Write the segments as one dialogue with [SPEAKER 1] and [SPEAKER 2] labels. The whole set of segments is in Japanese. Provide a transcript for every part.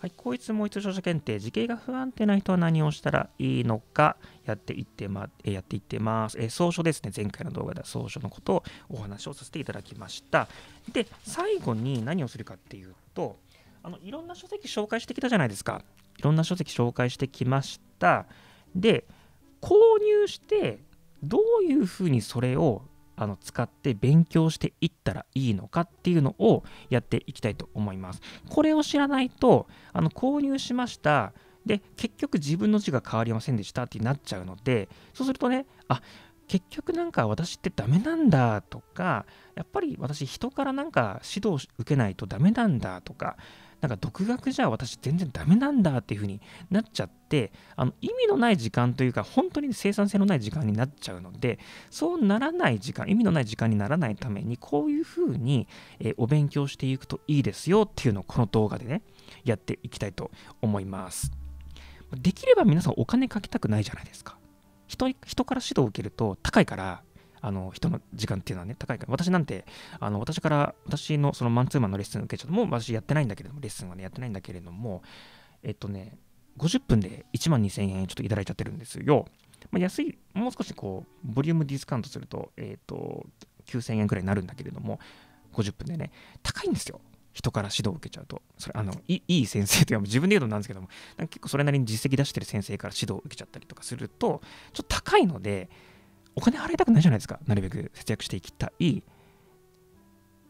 [SPEAKER 1] はい、こういつもう一乗車検定、時系が不安定な人は何をしたらいいのかやっていってま、えやっていってます。えー、総書ですね、前回の動画では総書のことをお話をさせていただきました。で、最後に何をするかっていうと、あのいろんな書籍紹介してきたじゃないですか。いろんな書籍紹介してきました。で、購入して、どういうふうにそれをあの使って勉強していったらいいのかっていうのをやっていきたいと思います。これを知らないとあの購入しましたで結局自分の字が変わりませんでしたってなっちゃうのでそうするとねあ結局なんか私ってダメなんだとかやっぱり私人からなんか指導受けないとダメなんだとかなんか独学じゃ私全然ダメなんだっていう風になっちゃってあの意味のない時間というか本当に生産性のない時間になっちゃうのでそうならない時間意味のない時間にならないためにこういう風に、えー、お勉強していくといいですよっていうのをこの動画でねやっていきたいと思いますできれば皆さんお金かけたくないじゃないですか人人から指導を受けると高いからあの人の時間っていうのはね、高いから、私なんて、あの私から、私のそのマンツーマンのレッスン受けちゃうと、もう私やってないんだけれども、レッスンはね、やってないんだけれども、えっとね、50分で1万2000円ちょっといただいちゃってるんですよ。まあ、安い、もう少しこう、ボリュームディスカウントすると、えっ、と、9000円くらいになるんだけれども、50分でね、高いんですよ。人から指導を受けちゃうと、それ、あの、いい先生というか、自分で言うとなんですけども、結構それなりに実績出してる先生から指導を受けちゃったりとかすると、ちょっと高いので、お金払いたくないじゃないですか。なるべく節約していきたい。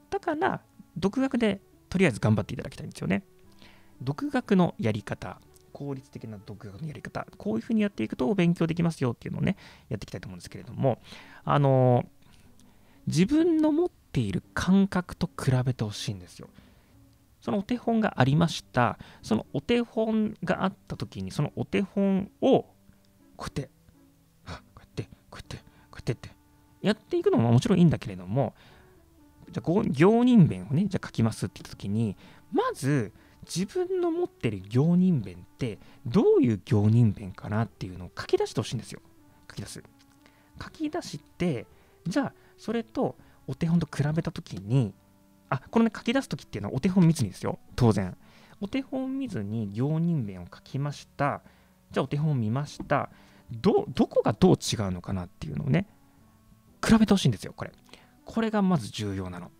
[SPEAKER 1] だから、独学でとりあえず頑張っていただきたいんですよね。独学のやり方、効率的な独学のやり方、こういうふうにやっていくと勉強できますよっていうのをね、やっていきたいと思うんですけれども、あの自分の持っている感覚と比べてほしいんですよ。そのお手本がありました。そのお手本があった時に、そのお手本をこうやって、こうやって、こうやって、ってって、やっていくのももちろんいいんだけれども、じゃあ、行人弁をね、じゃあ書きますって言った時に、まず、自分の持ってる行人弁って、どういう行人弁かなっていうのを書き出してほしいんですよ。書き出す。書き出して、じゃあ、それとお手本と比べた時に、あ、このね、書き出す時っていうのはお手本見ずにですよ。当然。お手本見ずに行人弁を書きました。じゃあ、お手本見ました。ど、どこがどう違うのかなっていうのをね、比べてほしいんですよ、これ。これがまず重要なの。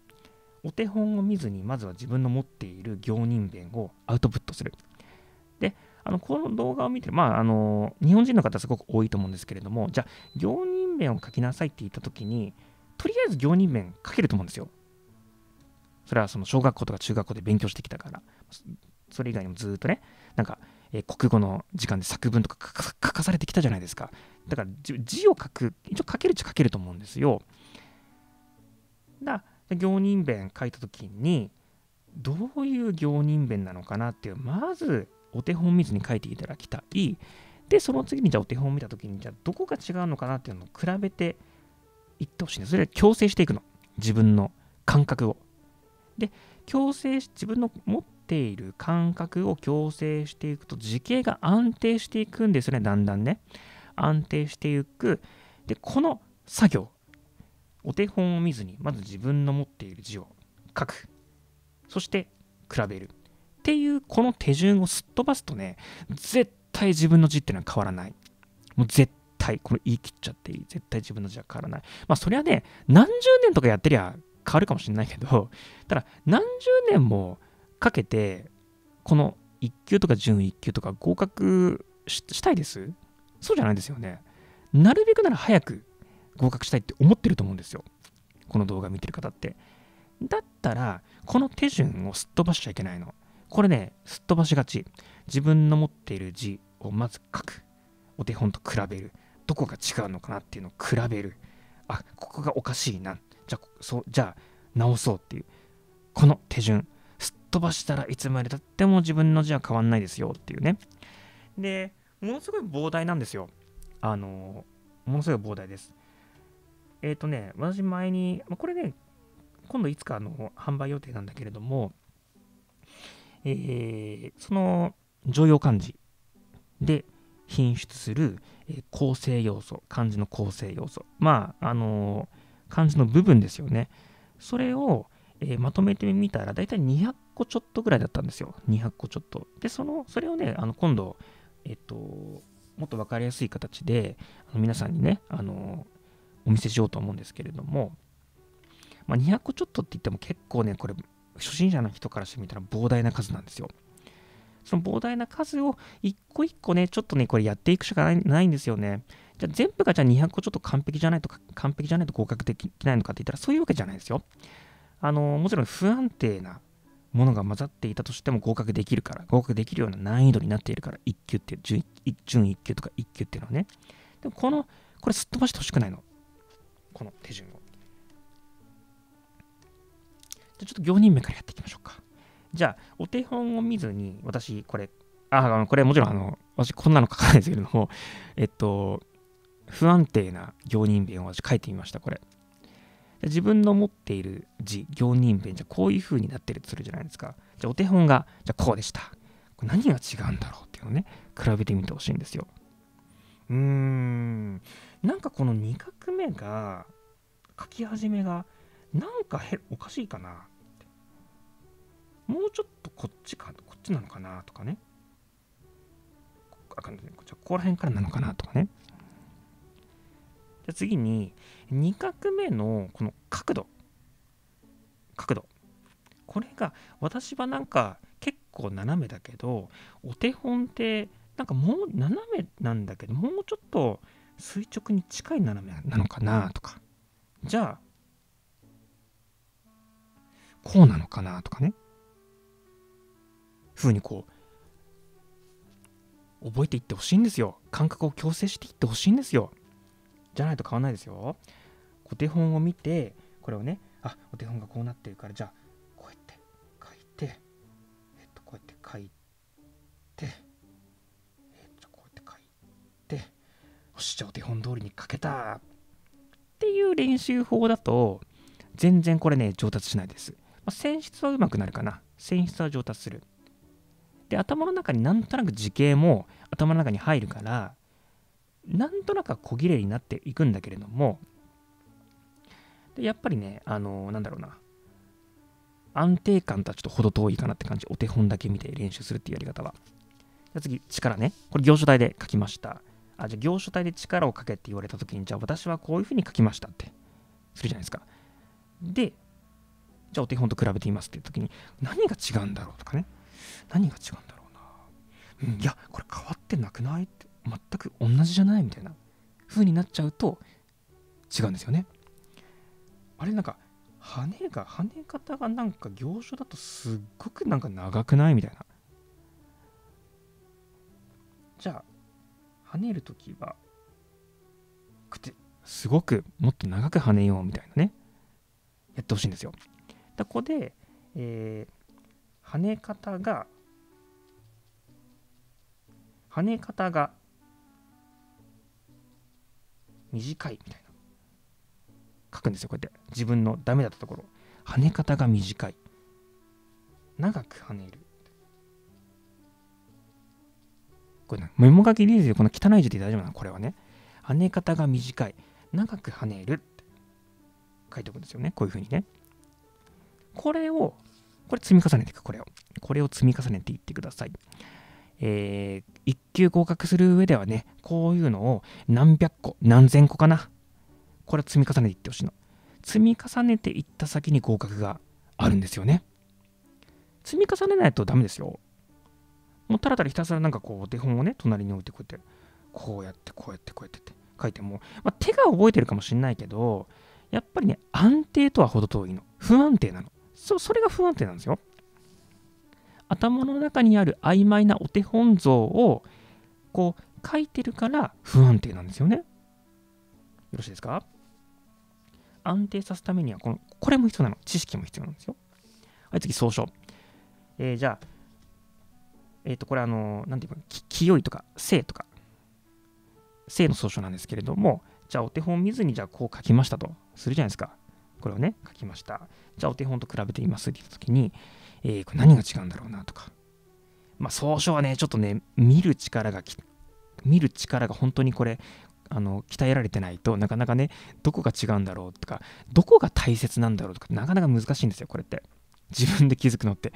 [SPEAKER 1] お手本を見ずに、まずは自分の持っている行人弁をアウトプットする。で、あのこの動画を見て、まあ、あの日本人の方すごく多いと思うんですけれども、じゃあ、行人弁を書きなさいって言ったときに、とりあえず行人弁書けると思うんですよ。それはその小学校とか中学校で勉強してきたから、それ以外にもずっとね、なんか、えー、国語の時間で作文とか書かされてきたじゃないですか。だから字を書く、一応書けるっちゃ書けると思うんですよ。な、行人弁書いた時に、どういう行人弁なのかなっていう、まずお手本見ずに書いていただきたい。で、その次にじゃあお手本を見た時に、じゃあどこが違うのかなっていうのを比べていってほしいんです。それで強制していくの。自分の感覚を。で、強制し、自分の持っている感覚を矯正していくと時系が安定していくんですよねだんだんね安定していくでこの作業お手本を見ずにまず自分の持っている字を書くそして比べるっていうこの手順をすっ飛ばすとね絶対自分の字っていうのは変わらないもう絶対これ言い切っちゃっていい絶対自分の字は変わらないまあそりゃね何十年とかやってりゃ変わるかもしれないけどただ何十年もかけて、この1級とか準1級とか合格したいですそうじゃないですよね。なるべくなら早く合格したいって思ってると思うんですよ。この動画見てる方って。だったら、この手順をすっ飛ばしちゃいけないの。これね、すっ飛ばしがち。自分の持っている字をまず書く。お手本と比べる。どこが違うのかなっていうのを比べる。あ、ここがおかしいな。じゃあ、そうじゃあ直そうっていう。この手順。飛ばしたらいつまでたっても自分の字は変わんないですよっていうね。で、ものすごい膨大なんですよ。あの、ものすごい膨大です。えっ、ー、とね、私前に、これね、今度いつかの販売予定なんだけれども、えー、その常用漢字で品質する、え構成要素、漢字の構成要素。まあ、あの漢字の部分ですよね。それを、えー、まとめてみたら、だいたい200個ちょっとぐらいだったんですよ。200個ちょっと。で、その、それをね、あの今度、えっと、もっと分かりやすい形で、あの皆さんにね、あの、お見せしようと思うんですけれども、まあ、200個ちょっとって言っても結構ね、これ、初心者の人からしてみたら膨大な数なんですよ。その膨大な数を一個一個ね、ちょっとね、これやっていくしかないないんですよね。じゃ全部がじゃあ200個ちょっと完璧じゃないと、か、完璧じゃないと合格できないのかって言ったら、そういうわけじゃないですよ。あのもちろん不安定なものが混ざっていたとしても合格できるから、合格できるような難易度になっているから、1級って準、順1級とか1級っていうのはね。でもこの、これすっ飛ばしてほしくないの。この手順を。じゃちょっと行人名からやっていきましょうか。じゃあ、お手本を見ずに、私、これ、あ、あこれもちろん、あの、私こんなの書かないですけれども、えっと、不安定な行人弁を私書いてみました、これ。自分の持っている字、行人弁じゃこういう風になってるとするじゃないですか。じゃあお手本が、じゃこうでした。これ何が違うんだろうっていうのをね、比べてみてほしいんですよ。うーん、なんかこの2画目が、書き始めが、なんかへおかしいかなもうちょっとこっちか、こっちなのかなとかね。あかんね、こっちはここら辺からなのかなとかね。次に、2画目のこの角度。角度。これが、私はなんか結構斜めだけど、お手本って、なんかもう斜めなんだけど、もうちょっと垂直に近い斜めなのかなとか。じゃあ、こうなのかなとかね。ふうにこう、覚えていってほしいんですよ。感覚を矯正していってほしいんですよ。じゃないと買わないですよ。お手本を見て、これをね、あ、お手本がこうなってるから、じゃあ、こうやって書いて、えっと、こうやって書いて、えっと、こうやって書いて、よし、じゃあお手本通りに書けたっていう練習法だと、全然これね、上達しないです。まあ、選出はうまくなるかな。選出は上達する。で、頭の中になんとなく時系も頭の中に入るから、なんとなく小切れになっていくんだけれども、でやっぱりね、あのー、なんだろうな、安定感とはちょっと程遠いかなって感じ、お手本だけ見て練習するっていうやり方は。じゃ次、力ね。これ、行書体で書きました。あ、じゃあ行書体で力をかけって言われた時に、じゃあ私はこういうふうに書きましたって、するじゃないですか。で、じゃあお手本と比べてみますっていう時に、何が違うんだろうとかね。何が違うんだろうな。うん、いや、これ変わってなくないって。全く同じじゃないみたいな風になっちゃうと違うんですよね。あれなんか跳ねが羽方がなんか行書だとすっごくなんか長くないみたいな。じゃあ跳ねる時はくてすごくもっと長く跳ねようみたいなねやってほしいんですよ。だここで、えー、跳ね方が跳ね方が短いみたいな書くんですよこうやって自分のダメだったところ跳ね方が短い長く跳ねるこれ、ね、メモ書きリーズでこの汚い字で大丈夫なのこれはね跳ね方が短い長く跳ねるって書いておくんですよねこういうふうにねこれをこれ積み重ねていくこれをこれを積み重ねていってくださいえー、一級合格する上ではね、こういうのを何百個、何千個かな。これは積み重ねていってほしいの。積み重ねていった先に合格があるんですよね。積み重ねないとダメですよ。もうたらたらひたすらなんかこう、手本をね、隣に置いてこうやって、こうやって、こうやって、こうやってって書いても、まあ、手が覚えてるかもしんないけど、やっぱりね、安定とは程遠いの。不安定なの。そそれが不安定なんですよ。頭の中にある曖昧なお手本像をこう書いてるから不安定なんですよね。よろしいですか安定さすためにはこのこれも必要なの知識も必要なんですよ。はい、次、総称。えー、じゃあ、えっ、ー、と、これ、あの、なんていうか、清いとか、性とか、性の総称なんですけれども、じゃあ、お手本見ずに、じゃあ、こう書きましたとするじゃないですか。これをね、書きました。じゃあ、お手本と比べてみますって言ったときに、えー、これ何が違うんだろうなとか、まあ、総書はね、ちょっとね、見る力が、見る力が本当にこれ、あの鍛えられてないとなかなかねどこが違うんだろうとかどこが大切なんだろうとかなかなか難しいんですよこれって自分で気づくのって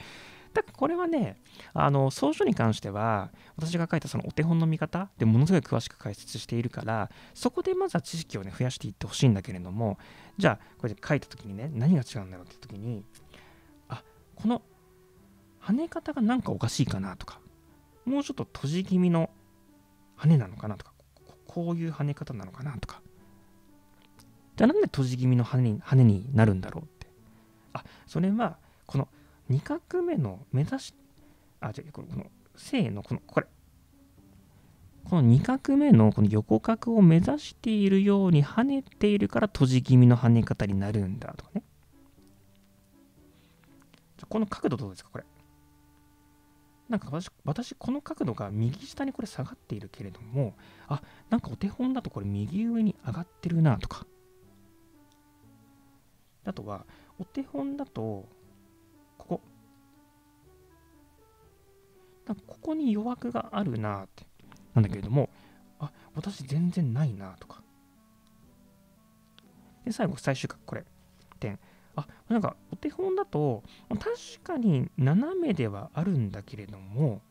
[SPEAKER 1] だからこれはねあの草書に関しては私が書いたそのお手本の見方でものすごい詳しく解説しているからそこでまずは知識をね増やしていってほしいんだけれどもじゃあこれで書いた時にね何が違うんだろうって時にあこの跳ね方がなんかおかしいかなとか、もうちょっと閉じ気味の跳ねなのかなとか、こういう跳ね方なのかなとか。じゃあなんで閉じ気味の跳ね跳ねになるんだろうって。あ、それは、この2画目の目指し、あ、じゃあこの、正のこの、これ。この2画目のこの横角を目指しているように跳ねているから閉じ気味の跳ね方になるんだとかね。この角度どうですかこれ。なんか私、私この角度が右下にこれ下がっているけれども、あ、なんかお手本だとこれ右上に上がってるなとか。あとは、お手本だと、ここ。なんかここに余白があるなって。なんだけれども、あ、私全然ないなとか。で、最後、最終角、これ。点。あなんかお手本だと確かに斜めではあるんだけれども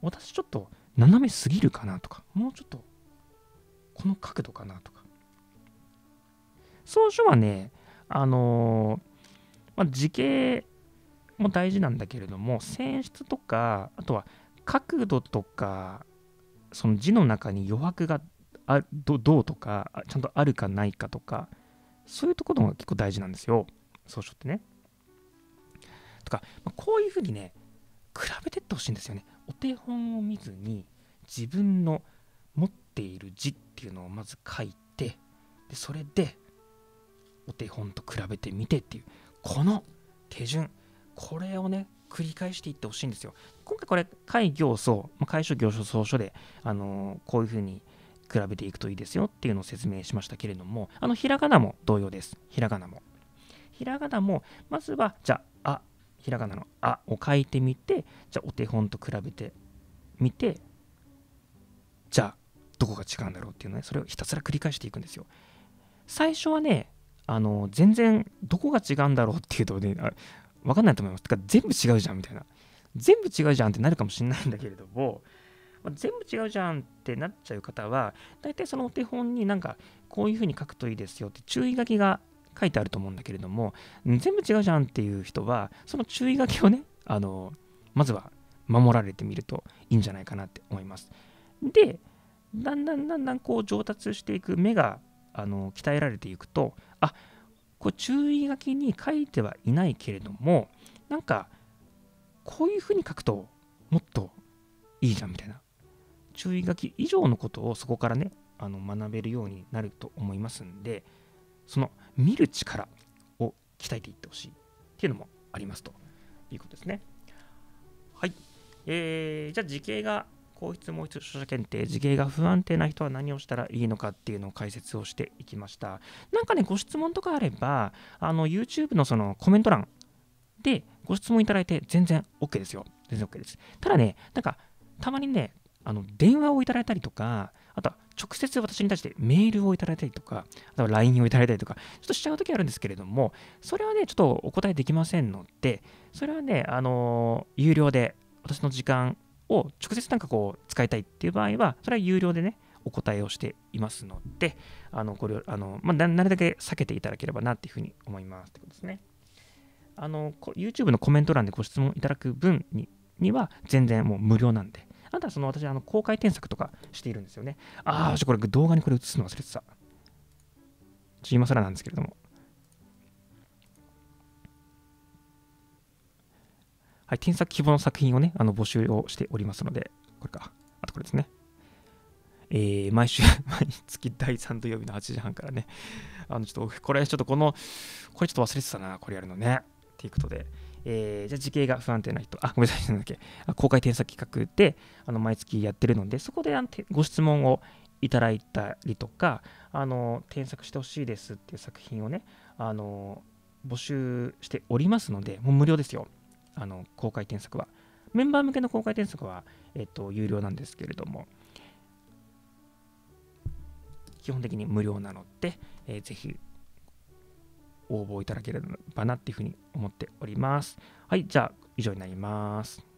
[SPEAKER 1] 私ちょっと斜めすぎるかなとかもうちょっとこの角度かなとか草書はねあのー、まあ、時系も大事なんだけれども選出とかあとは角度とかその字の中に余白があどどうとかちゃんとあるかないかとかそういうところが結構大事なんですよ。総書ってね。とか、まあ、こういうふうにね、比べてってほしいんですよね。お手本を見ずに、自分の持っている字っていうのをまず書いて、でそれで、お手本と比べてみてっていう、この手順、これをね、繰り返していってほしいんですよ。今回これ、会行層、ま会所行所総書で、あのー、こういうふうに比べていくといいですよっていうのを説明しましたけれども、あの、ひらがなも同様です。ひらがなも。ひらがなも、まずは、じゃあ、あ、ひらがなのあを書いてみて、じゃあ、お手本と比べてみて、じゃあ、どこが違うんだろうっていうのね、それをひたすら繰り返していくんですよ。最初はね、あの、全然どこが違うんだろうっていうとね、わかんないと思います。てか、全部違うじゃんみたいな。全部違うじゃんってなるかもしれないんだけれども、ま全部違うじゃんってなっちゃう方は、大体そのお手本になんか、こういうふうに書くといいですよって注意書きが書いてあると思うんだけれども、全部違うじゃんっていう人は、その注意書きをね、あの、まずは守られてみるといいんじゃないかなって思います。で、だんだんだんだんこう上達していく目があの鍛えられていくと、あこう注意書きに書いてはいないけれども、なんか、こういうふうに書くともっといいじゃんみたいな。注意書き以上のことをそこからね、あの学べるようになると思いますんで、その見る力を鍛えていってほしいっていうのもありますということですね。はい。えー、じゃあ時系が皇室もう一書者検定時系が不安定な人は何をしたらいいのかっていうのを解説をしていきましたなんかねご質問とかあればあの YouTube のそのコメント欄でご質問いただいて全然 OK ですよ全然 OK ですただねなんかたまにねあの電話をいただいたりとかあとは直接私に対してメールをいただいたりとか、あとは LINE をいただいたりとか、ちょっとしちゃう時あるんですけれども、それはね、ちょっとお答えできませんので、それはね、あの有料で私の時間を直接なんかこう使いたいっていう場合は、それは有料でね、お答えをしていますので、あのこれを、あの、まあ、なるだけ避けていただければなっていうふうに思いますってことですね。あの YouTube のコメント欄でご質問いただく分には全然もう無料なんで、あとはその私、あの公開添削とかしているんですよね。ああ、私これ動画にこれ映すの忘れてた。ち今更なんですけれども。はい、添削希望の作品をね、あの募集をしておりますので、これか。あとこれですね。えー、毎週、毎月第3土曜日の8時半からね、あの、ちょっと、これ、ちょっとこの、これちょっと忘れてたな、これやるのね。ということで、えー、じゃあ時系が不安定な人、あ、ごめんなさい、なんだっけ、公開添削企画であの毎月やってるので、そこであのご質問をいただいたりとか、あの添削してほしいですっていう作品をね、あの募集しておりますので、もう無料ですよ、あの公開添削は。メンバー向けの公開添削は、えっと、有料なんですけれども、基本的に無料なので、えー、ぜひ応募いただければなっていうふうに思っております。はい、じゃあ以上になります。